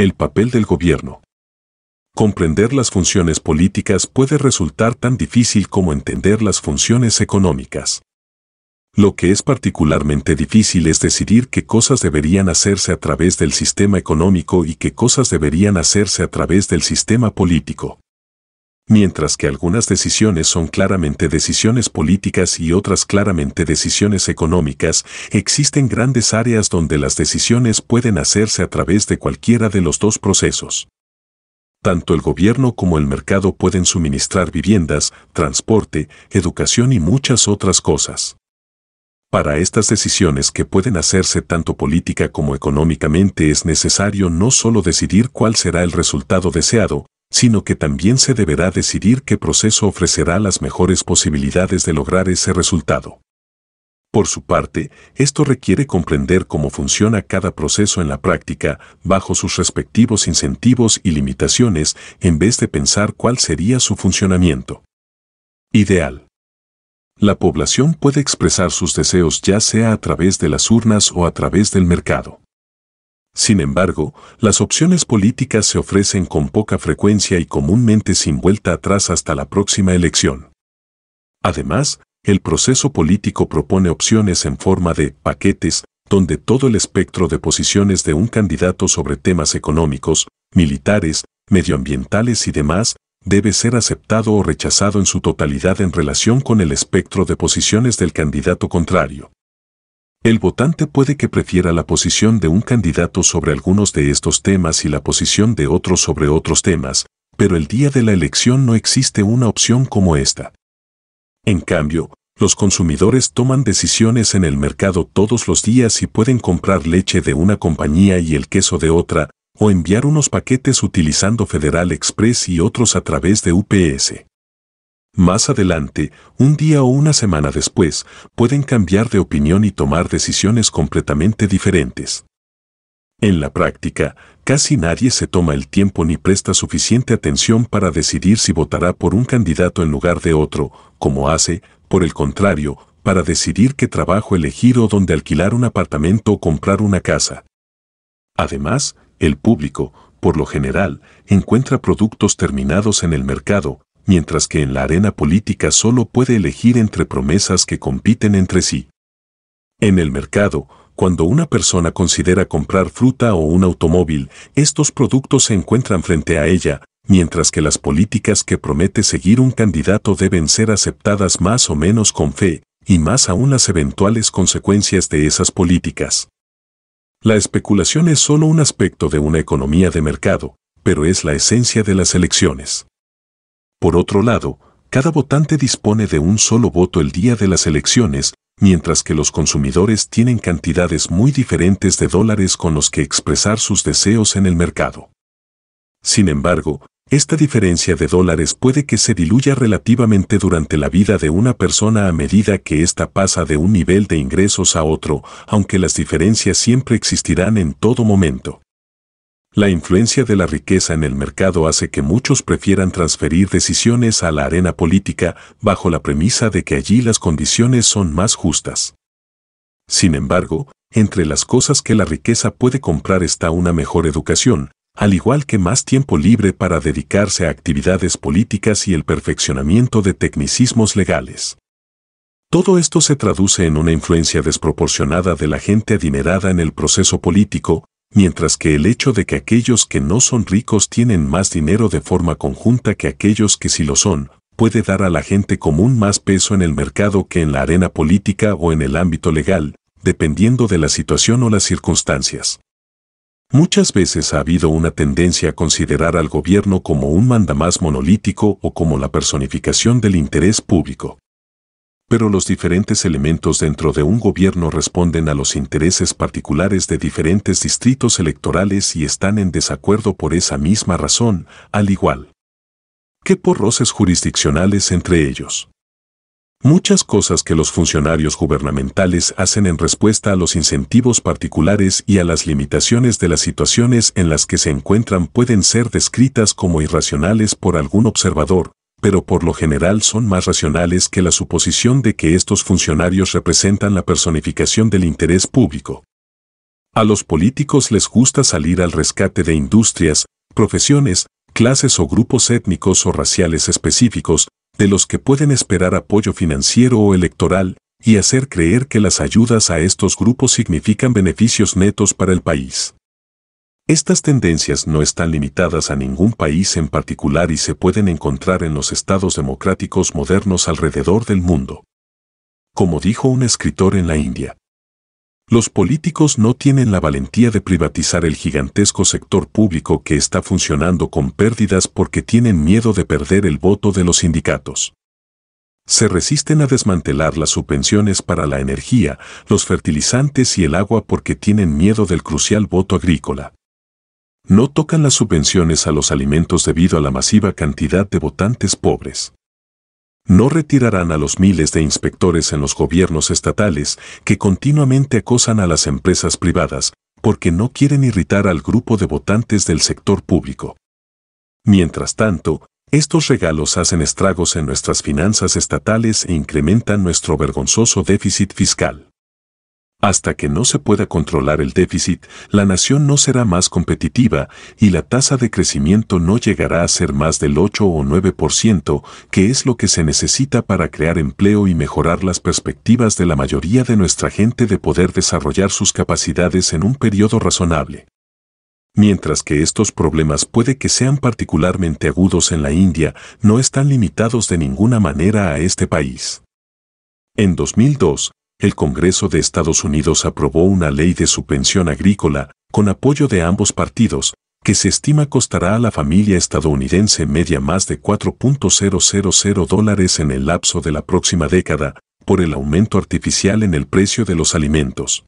El papel del gobierno. Comprender las funciones políticas puede resultar tan difícil como entender las funciones económicas. Lo que es particularmente difícil es decidir qué cosas deberían hacerse a través del sistema económico y qué cosas deberían hacerse a través del sistema político mientras que algunas decisiones son claramente decisiones políticas y otras claramente decisiones económicas, existen grandes áreas donde las decisiones pueden hacerse a través de cualquiera de los dos procesos. Tanto el gobierno como el mercado pueden suministrar viviendas, transporte, educación y muchas otras cosas. Para estas decisiones que pueden hacerse tanto política como económicamente es necesario no solo decidir cuál será el resultado deseado, sino que también se deberá decidir qué proceso ofrecerá las mejores posibilidades de lograr ese resultado. Por su parte, esto requiere comprender cómo funciona cada proceso en la práctica, bajo sus respectivos incentivos y limitaciones, en vez de pensar cuál sería su funcionamiento. Ideal. La población puede expresar sus deseos ya sea a través de las urnas o a través del mercado. Sin embargo, las opciones políticas se ofrecen con poca frecuencia y comúnmente sin vuelta atrás hasta la próxima elección. Además, el proceso político propone opciones en forma de paquetes, donde todo el espectro de posiciones de un candidato sobre temas económicos, militares, medioambientales y demás, debe ser aceptado o rechazado en su totalidad en relación con el espectro de posiciones del candidato contrario. El votante puede que prefiera la posición de un candidato sobre algunos de estos temas y la posición de otro sobre otros temas, pero el día de la elección no existe una opción como esta. En cambio, los consumidores toman decisiones en el mercado todos los días y pueden comprar leche de una compañía y el queso de otra, o enviar unos paquetes utilizando Federal Express y otros a través de UPS. Más adelante, un día o una semana después, pueden cambiar de opinión y tomar decisiones completamente diferentes. En la práctica, casi nadie se toma el tiempo ni presta suficiente atención para decidir si votará por un candidato en lugar de otro, como hace, por el contrario, para decidir qué trabajo elegir o dónde alquilar un apartamento o comprar una casa. Además, el público, por lo general, encuentra productos terminados en el mercado, mientras que en la arena política solo puede elegir entre promesas que compiten entre sí. En el mercado, cuando una persona considera comprar fruta o un automóvil, estos productos se encuentran frente a ella, mientras que las políticas que promete seguir un candidato deben ser aceptadas más o menos con fe, y más aún las eventuales consecuencias de esas políticas. La especulación es solo un aspecto de una economía de mercado, pero es la esencia de las elecciones. Por otro lado, cada votante dispone de un solo voto el día de las elecciones, mientras que los consumidores tienen cantidades muy diferentes de dólares con los que expresar sus deseos en el mercado. Sin embargo, esta diferencia de dólares puede que se diluya relativamente durante la vida de una persona a medida que ésta pasa de un nivel de ingresos a otro, aunque las diferencias siempre existirán en todo momento. La influencia de la riqueza en el mercado hace que muchos prefieran transferir decisiones a la arena política bajo la premisa de que allí las condiciones son más justas. Sin embargo, entre las cosas que la riqueza puede comprar está una mejor educación, al igual que más tiempo libre para dedicarse a actividades políticas y el perfeccionamiento de tecnicismos legales. Todo esto se traduce en una influencia desproporcionada de la gente adinerada en el proceso político, mientras que el hecho de que aquellos que no son ricos tienen más dinero de forma conjunta que aquellos que sí lo son, puede dar a la gente común más peso en el mercado que en la arena política o en el ámbito legal, dependiendo de la situación o las circunstancias. Muchas veces ha habido una tendencia a considerar al gobierno como un mandamás monolítico o como la personificación del interés público pero los diferentes elementos dentro de un gobierno responden a los intereses particulares de diferentes distritos electorales y están en desacuerdo por esa misma razón, al igual que por roces jurisdiccionales entre ellos. Muchas cosas que los funcionarios gubernamentales hacen en respuesta a los incentivos particulares y a las limitaciones de las situaciones en las que se encuentran pueden ser descritas como irracionales por algún observador, pero por lo general son más racionales que la suposición de que estos funcionarios representan la personificación del interés público. A los políticos les gusta salir al rescate de industrias, profesiones, clases o grupos étnicos o raciales específicos, de los que pueden esperar apoyo financiero o electoral, y hacer creer que las ayudas a estos grupos significan beneficios netos para el país. Estas tendencias no están limitadas a ningún país en particular y se pueden encontrar en los estados democráticos modernos alrededor del mundo. Como dijo un escritor en la India, los políticos no tienen la valentía de privatizar el gigantesco sector público que está funcionando con pérdidas porque tienen miedo de perder el voto de los sindicatos. Se resisten a desmantelar las subvenciones para la energía, los fertilizantes y el agua porque tienen miedo del crucial voto agrícola no tocan las subvenciones a los alimentos debido a la masiva cantidad de votantes pobres. No retirarán a los miles de inspectores en los gobiernos estatales que continuamente acosan a las empresas privadas porque no quieren irritar al grupo de votantes del sector público. Mientras tanto, estos regalos hacen estragos en nuestras finanzas estatales e incrementan nuestro vergonzoso déficit fiscal. Hasta que no se pueda controlar el déficit, la nación no será más competitiva y la tasa de crecimiento no llegará a ser más del 8 o 9%, que es lo que se necesita para crear empleo y mejorar las perspectivas de la mayoría de nuestra gente de poder desarrollar sus capacidades en un periodo razonable. Mientras que estos problemas puede que sean particularmente agudos en la India, no están limitados de ninguna manera a este país. En 2002, el Congreso de Estados Unidos aprobó una ley de subvención agrícola, con apoyo de ambos partidos, que se estima costará a la familia estadounidense media más de 4.000 dólares en el lapso de la próxima década, por el aumento artificial en el precio de los alimentos.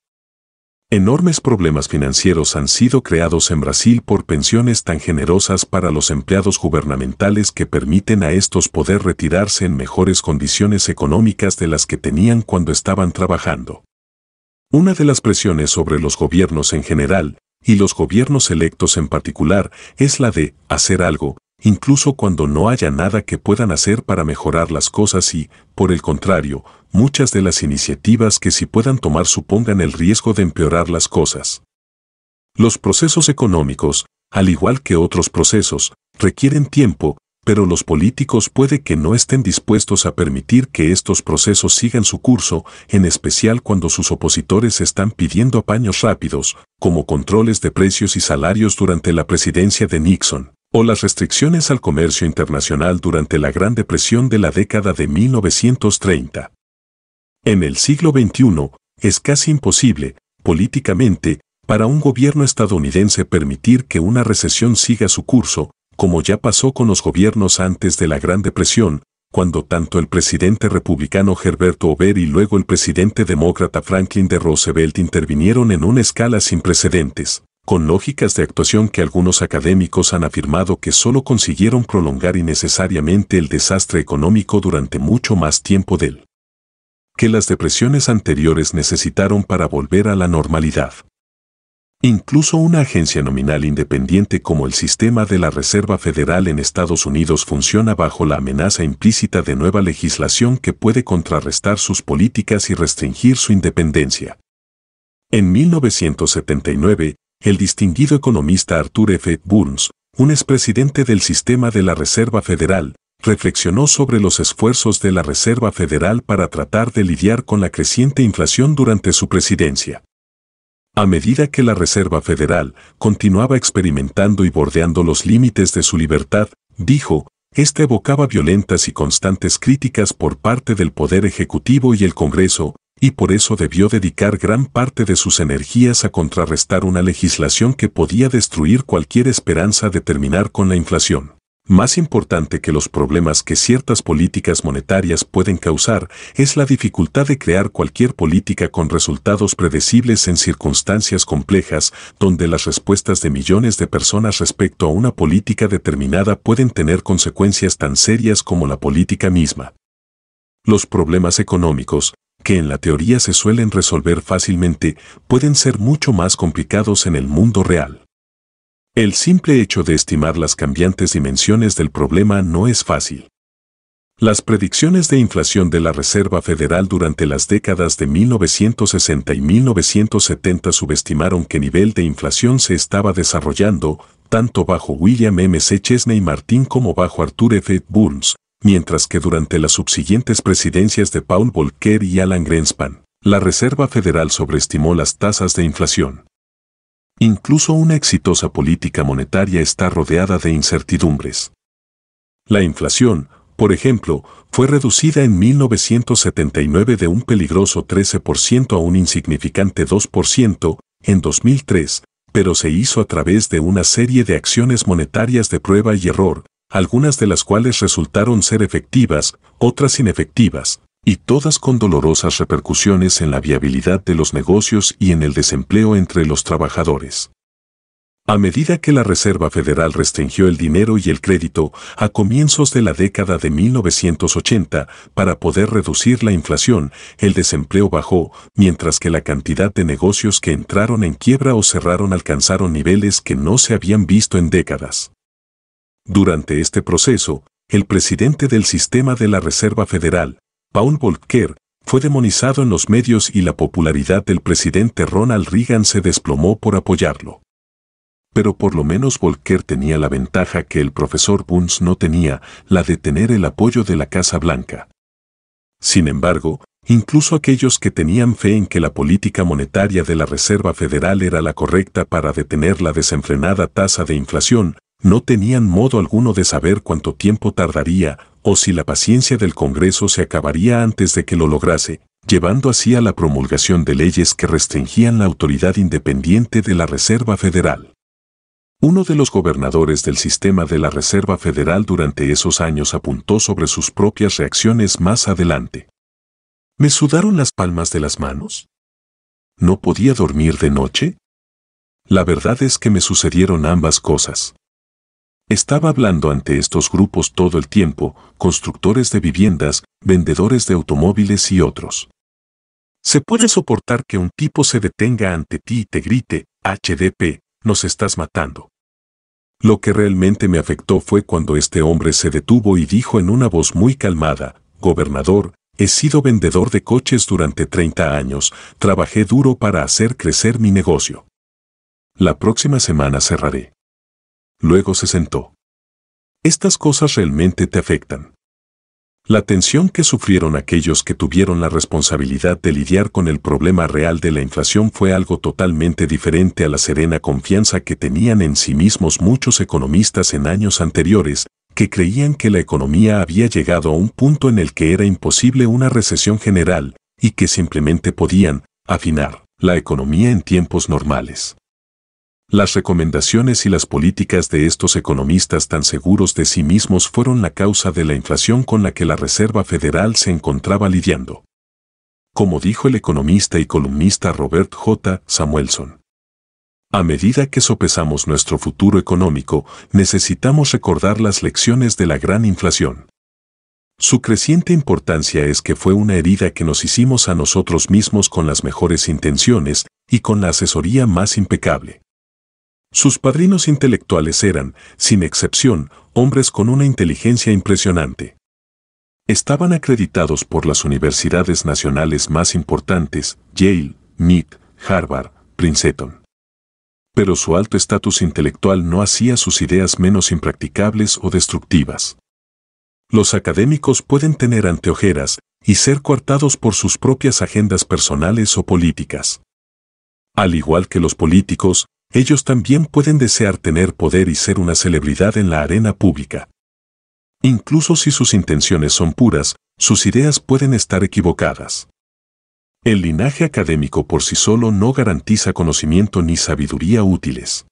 Enormes problemas financieros han sido creados en Brasil por pensiones tan generosas para los empleados gubernamentales que permiten a estos poder retirarse en mejores condiciones económicas de las que tenían cuando estaban trabajando. Una de las presiones sobre los gobiernos en general, y los gobiernos electos en particular, es la de hacer algo, incluso cuando no haya nada que puedan hacer para mejorar las cosas y, por el contrario, muchas de las iniciativas que si puedan tomar supongan el riesgo de empeorar las cosas. Los procesos económicos, al igual que otros procesos, requieren tiempo, pero los políticos puede que no estén dispuestos a permitir que estos procesos sigan su curso, en especial cuando sus opositores están pidiendo apaños rápidos, como controles de precios y salarios durante la presidencia de Nixon o las restricciones al comercio internacional durante la Gran Depresión de la década de 1930. En el siglo XXI, es casi imposible, políticamente, para un gobierno estadounidense permitir que una recesión siga su curso, como ya pasó con los gobiernos antes de la Gran Depresión, cuando tanto el presidente republicano Gerberto Ober y luego el presidente demócrata Franklin D. Roosevelt intervinieron en una escala sin precedentes con lógicas de actuación que algunos académicos han afirmado que solo consiguieron prolongar innecesariamente el desastre económico durante mucho más tiempo del que las depresiones anteriores necesitaron para volver a la normalidad. Incluso una agencia nominal independiente como el sistema de la Reserva Federal en Estados Unidos funciona bajo la amenaza implícita de nueva legislación que puede contrarrestar sus políticas y restringir su independencia. En 1979, el distinguido economista Arthur F. Burns, un expresidente del sistema de la Reserva Federal, reflexionó sobre los esfuerzos de la Reserva Federal para tratar de lidiar con la creciente inflación durante su presidencia. A medida que la Reserva Federal continuaba experimentando y bordeando los límites de su libertad, dijo, este evocaba violentas y constantes críticas por parte del Poder Ejecutivo y el Congreso, y por eso debió dedicar gran parte de sus energías a contrarrestar una legislación que podía destruir cualquier esperanza de terminar con la inflación. Más importante que los problemas que ciertas políticas monetarias pueden causar es la dificultad de crear cualquier política con resultados predecibles en circunstancias complejas donde las respuestas de millones de personas respecto a una política determinada pueden tener consecuencias tan serias como la política misma. Los problemas económicos, que en la teoría se suelen resolver fácilmente, pueden ser mucho más complicados en el mundo real. El simple hecho de estimar las cambiantes dimensiones del problema no es fácil. Las predicciones de inflación de la Reserva Federal durante las décadas de 1960 y 1970 subestimaron qué nivel de inflación se estaba desarrollando, tanto bajo William M. C. Chesney Martín como bajo Arthur F. Burns, mientras que durante las subsiguientes presidencias de Paul Volcker y Alan Greenspan, la Reserva Federal sobreestimó las tasas de inflación. Incluso una exitosa política monetaria está rodeada de incertidumbres. La inflación, por ejemplo, fue reducida en 1979 de un peligroso 13% a un insignificante 2% en 2003, pero se hizo a través de una serie de acciones monetarias de prueba y error, algunas de las cuales resultaron ser efectivas, otras inefectivas, y todas con dolorosas repercusiones en la viabilidad de los negocios y en el desempleo entre los trabajadores. A medida que la Reserva Federal restringió el dinero y el crédito a comienzos de la década de 1980 para poder reducir la inflación, el desempleo bajó, mientras que la cantidad de negocios que entraron en quiebra o cerraron alcanzaron niveles que no se habían visto en décadas. Durante este proceso, el presidente del sistema de la Reserva Federal, Paul Volcker, fue demonizado en los medios y la popularidad del presidente Ronald Reagan se desplomó por apoyarlo. Pero por lo menos Volcker tenía la ventaja que el profesor Burns no tenía, la de tener el apoyo de la Casa Blanca. Sin embargo, incluso aquellos que tenían fe en que la política monetaria de la Reserva Federal era la correcta para detener la desenfrenada tasa de inflación, no tenían modo alguno de saber cuánto tiempo tardaría o si la paciencia del Congreso se acabaría antes de que lo lograse, llevando así a la promulgación de leyes que restringían la autoridad independiente de la Reserva Federal. Uno de los gobernadores del sistema de la Reserva Federal durante esos años apuntó sobre sus propias reacciones más adelante. ¿Me sudaron las palmas de las manos? ¿No podía dormir de noche? La verdad es que me sucedieron ambas cosas. Estaba hablando ante estos grupos todo el tiempo, constructores de viviendas, vendedores de automóviles y otros. ¿Se puede soportar que un tipo se detenga ante ti y te grite, HDP, nos estás matando? Lo que realmente me afectó fue cuando este hombre se detuvo y dijo en una voz muy calmada, Gobernador, he sido vendedor de coches durante 30 años, trabajé duro para hacer crecer mi negocio. La próxima semana cerraré. Luego se sentó. Estas cosas realmente te afectan. La tensión que sufrieron aquellos que tuvieron la responsabilidad de lidiar con el problema real de la inflación fue algo totalmente diferente a la serena confianza que tenían en sí mismos muchos economistas en años anteriores, que creían que la economía había llegado a un punto en el que era imposible una recesión general y que simplemente podían afinar la economía en tiempos normales. Las recomendaciones y las políticas de estos economistas tan seguros de sí mismos fueron la causa de la inflación con la que la Reserva Federal se encontraba lidiando. Como dijo el economista y columnista Robert J. Samuelson. A medida que sopesamos nuestro futuro económico, necesitamos recordar las lecciones de la gran inflación. Su creciente importancia es que fue una herida que nos hicimos a nosotros mismos con las mejores intenciones y con la asesoría más impecable. Sus padrinos intelectuales eran, sin excepción, hombres con una inteligencia impresionante. Estaban acreditados por las universidades nacionales más importantes, Yale, MIT, Harvard, Princeton. Pero su alto estatus intelectual no hacía sus ideas menos impracticables o destructivas. Los académicos pueden tener anteojeras y ser coartados por sus propias agendas personales o políticas. Al igual que los políticos, ellos también pueden desear tener poder y ser una celebridad en la arena pública. Incluso si sus intenciones son puras, sus ideas pueden estar equivocadas. El linaje académico por sí solo no garantiza conocimiento ni sabiduría útiles.